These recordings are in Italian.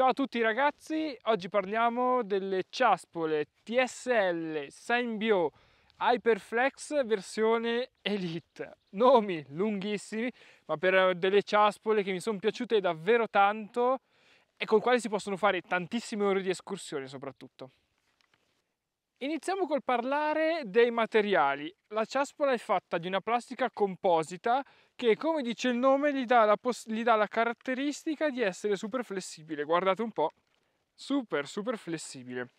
Ciao a tutti ragazzi, oggi parliamo delle ciaspole TSL Symbio Hyperflex versione Elite. Nomi lunghissimi, ma per eh, delle ciaspole che mi sono piaciute davvero tanto e con quali si possono fare tantissime ore di escursione soprattutto. Iniziamo col parlare dei materiali. La ciaspola è fatta di una plastica composita che, come dice il nome, gli dà la, gli dà la caratteristica di essere super flessibile. Guardate un po', super super flessibile.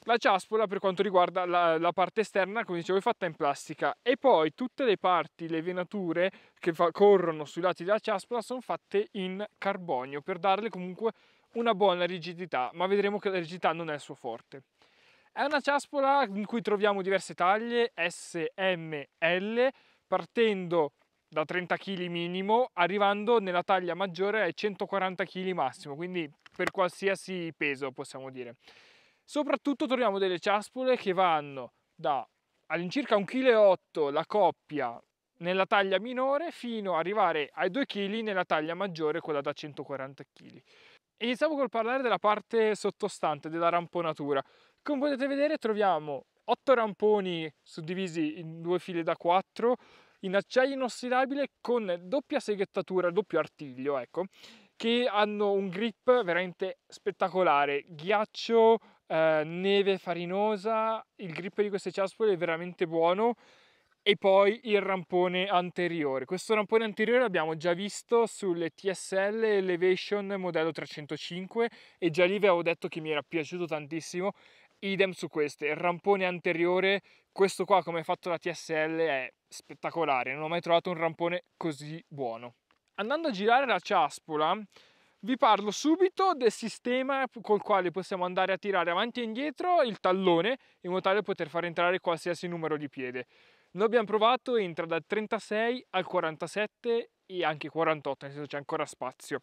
La ciaspola per quanto riguarda la, la, parte esterna, come dicevo, è fatta in plastica e poi tutte le parti, le venature che fa, corrono sui lati della ciaspola sono fatte in carbonio per darle comunque una buona rigidità, ma vedremo che la rigidità non è il suo forte. È una ciaspola in cui troviamo diverse taglie S, M, L, partendo da 30 kg minimo, arrivando nella taglia maggiore ai 140 kg massimo, quindi per qualsiasi peso possiamo dire. Soprattutto troviamo delle ciaspole che vanno da all'incirca 1,8 kg la coppia nella taglia minore fino ad arrivare ai 2 kg nella taglia maggiore, quella da 140 kg. Iniziamo col parlare della parte sottostante, della ramponatura. Come potete vedere troviamo 8 ramponi suddivisi in due file da 4 in acciaio inossidabile con doppia seghettatura, doppio artiglio, ecco, che hanno un grip veramente spettacolare, ghiaccio, eh, neve farinosa, il grip di queste ciaspole è veramente buono e poi il rampone anteriore. Questo rampone anteriore l'abbiamo già visto sulle TSL Elevation modello 305 e già lì vi avevo detto che mi era piaciuto tantissimo idem su queste, il rampone anteriore, questo qua come è fatto la TSL è spettacolare, non ho mai trovato un rampone così buono. Andando a girare la ciaspola, vi parlo subito del sistema col quale possiamo andare a tirare avanti e indietro il tallone in modo tale da poter far entrare qualsiasi numero di piede. Noi abbiamo provato, entra dal 36 al 47 e anche 48, nel senso c'è ancora spazio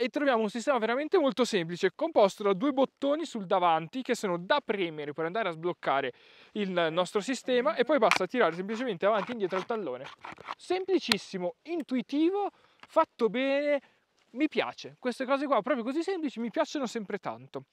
e troviamo un sistema veramente molto semplice, composto da due bottoni sul davanti che sono da premere per andare a sbloccare il nostro sistema e poi basta tirare semplicemente avanti e indietro il tallone. Semplicissimo, intuitivo, fatto bene, mi piace. Queste cose qua, proprio così semplici, mi piacciono sempre tanto.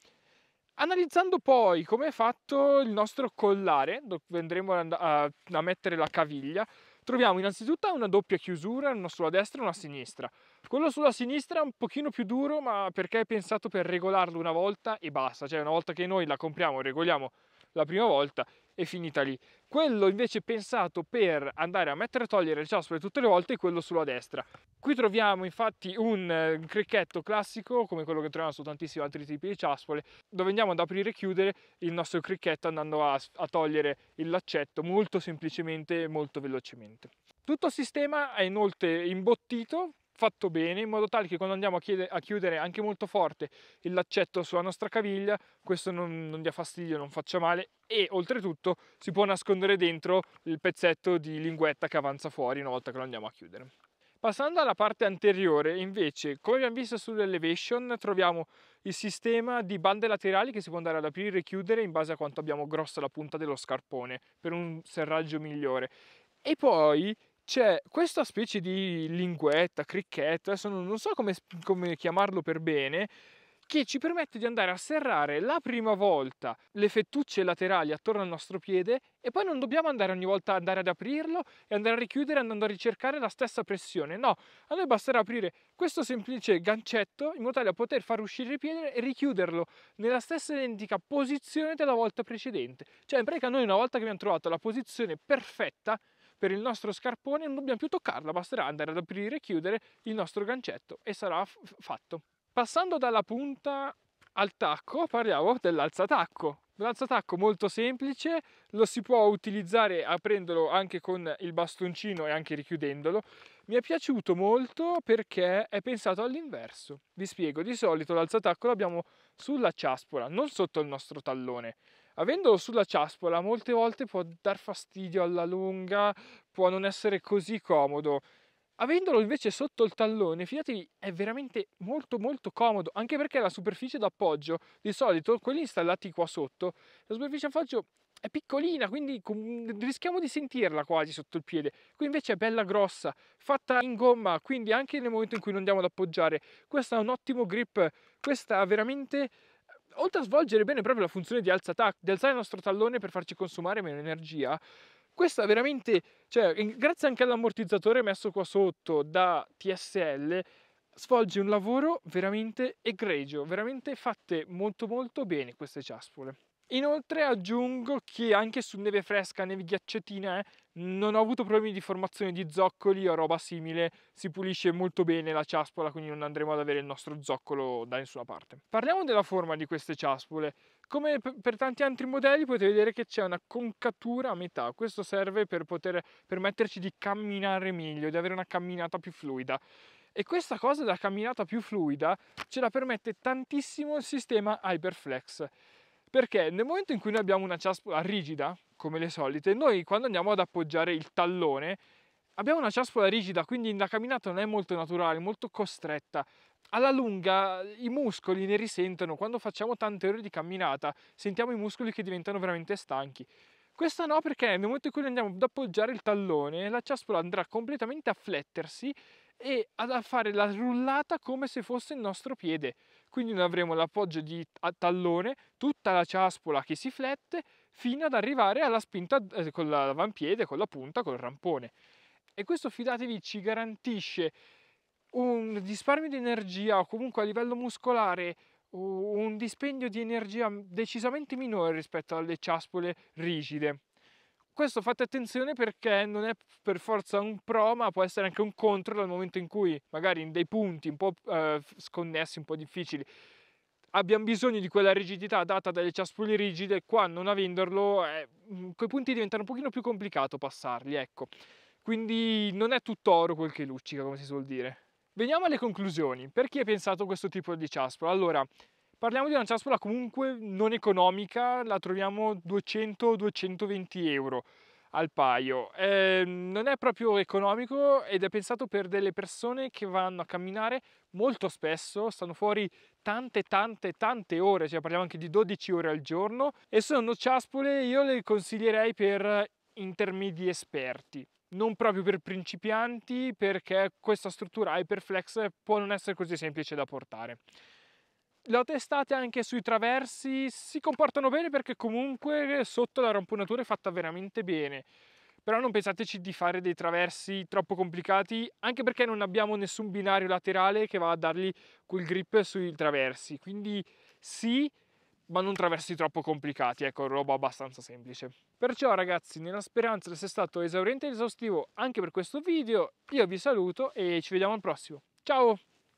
Analizzando poi come è fatto il nostro collare, dove andremo a, mettere la caviglia, troviamo innanzitutto una doppia chiusura, una sulla destra e una a sinistra. Quello sulla sinistra è un pochino più duro, ma perché è pensato per regolarlo una volta e basta, cioè una volta che noi la compriamo, regoliamo la prima volta è finita lì. Quello invece pensato per andare a mettere e togliere il ciaspole tutte le volte è quello sulla destra. Qui troviamo infatti un eh, cricchetto classico, come quello che troviamo su tantissimi altri tipi di ciaspole, dove andiamo ad aprire e chiudere il nostro cricchetto andando a, a togliere il laccetto molto semplicemente e molto velocemente. Tutto il sistema è inoltre imbottito fatto bene in modo tale che quando andiamo a, chiede, a chiudere anche molto forte il laccetto sulla nostra caviglia questo non, non dia fastidio, non faccia male e oltretutto si può nascondere dentro il pezzetto di linguetta che avanza fuori una volta che lo andiamo a chiudere. Passando alla parte anteriore, invece, come abbiamo visto sull'elevation, troviamo il sistema di bande laterali che si può andare ad aprire e chiudere in base a quanto abbiamo grossa la punta dello scarpone per un serraggio migliore. E poi c'è questa specie di linguetta, cricchetto, adesso non so come, come chiamarlo per bene, che ci permette di andare a serrare la prima volta le fettucce laterali attorno al nostro piede e poi non dobbiamo andare ogni volta andare ad aprirlo e andare a richiudere andando a ricercare la stessa pressione. No, a noi basterà aprire questo semplice gancetto in modo tale da poter far uscire il piede e richiuderlo nella stessa identica posizione della volta precedente. Cioè in pratica noi una volta che abbiamo trovato la posizione perfetta per il nostro scarpone non dobbiamo più toccarla, basterà andare ad aprire e chiudere il nostro gancetto e sarà fatto. Passando dalla punta al tacco, parliamo dell'alzatacco. L'alzatacco molto semplice, lo si può utilizzare aprendolo anche con il bastoncino e anche richiudendolo. Mi è piaciuto molto perché è pensato all'inverso. Vi spiego, di solito l'alzatacco l'abbiamo sulla ciaspola, non sotto il nostro tallone avendo sulla ciaspola molte volte può dar fastidio alla lunga, può non essere così comodo. Avendolo invece sotto il tallone, fidatevi, è veramente molto molto comodo, anche perché la superficie d'appoggio, di solito quelli installati qua sotto, la superficie d'appoggio è piccolina, quindi rischiamo di sentirla quasi sotto il piede. Qui invece è bella grossa, fatta in gomma, quindi anche nel momento in cui non andiamo ad appoggiare, questa ha un ottimo grip, questa veramente oltre a svolgere bene proprio la funzione di alzatac, di alzare il nostro tallone per farci consumare meno energia, questa veramente, cioè, grazie anche all'ammortizzatore messo qua sotto da TSL, svolge un lavoro veramente egregio, veramente fatte molto molto bene queste ciaspole. Inoltre aggiungo che anche su neve fresca, neve ghiacciatina, eh, non ho avuto problemi di formazione di zoccoli o roba simile, si pulisce molto bene la ciaspola, quindi non andremo ad avere il nostro zoccolo da nessuna parte. Parliamo della forma di queste ciaspole. Come per tanti altri modelli potete vedere che c'è una concatura a metà, questo serve per poter permetterci di camminare meglio, di avere una camminata più fluida. E questa cosa della camminata più fluida ce la permette tantissimo il sistema Hyperflex perché nel momento in cui noi abbiamo una ciaspola rigida, come le solite, noi quando andiamo ad appoggiare il tallone abbiamo una ciaspola rigida, quindi la camminata non è molto naturale, molto costretta. Alla lunga i muscoli ne risentono, quando facciamo tante ore di camminata sentiamo i muscoli che diventano veramente stanchi. Questa no perché nel momento in cui andiamo ad appoggiare il tallone la ciaspola andrà completamente a flettersi e a fare la rullata come se fosse il nostro piede. Quindi noi avremo l'appoggio di tallone, tutta la ciaspola che si flette fino ad arrivare alla spinta eh, con l'avampiede, con la punta, col rampone. E questo, fidatevi, ci garantisce un risparmio di energia o comunque a livello muscolare un dispendio di energia decisamente minore rispetto alle ciaspole rigide. Questo fate attenzione perché non è per forza un pro, ma può essere anche un contro dal momento in cui magari in dei punti un po' eh, sconnessi, un po' difficili, abbiamo bisogno di quella rigidità data dalle ciascule rigide, qua non avenderlo, eh, quei mm, punti diventano un pochino più complicato passarli, ecco. Quindi non è tutto oro quel che luccica, come si suol dire. Veniamo alle conclusioni. Per chi ha pensato questo tipo di ciaspro? Allora, Parliamo di una ciaspola comunque non economica, la troviamo 200-220 euro al paio. Eh, non è proprio economico ed è pensato per delle persone che vanno a camminare molto spesso, stanno fuori tante tante tante ore, cioè parliamo anche di 12 ore al giorno e sono ciaspole io le consiglierei per intermedi esperti. Non proprio per principianti perché questa struttura Hyperflex può non essere così semplice da portare le ho testate anche sui traversi, si comportano bene perché comunque eh, sotto la rampunatura è fatta veramente bene. Però non pensateci di fare dei traversi troppo complicati, anche perché non abbiamo nessun binario laterale che va a dargli quel grip sui traversi. Quindi sì, ma non traversi troppo complicati, ecco, roba abbastanza semplice. Perciò ragazzi, nella speranza di essere stato esauriente ed esaustivo anche per questo video, io vi saluto e ci vediamo al prossimo. Ciao!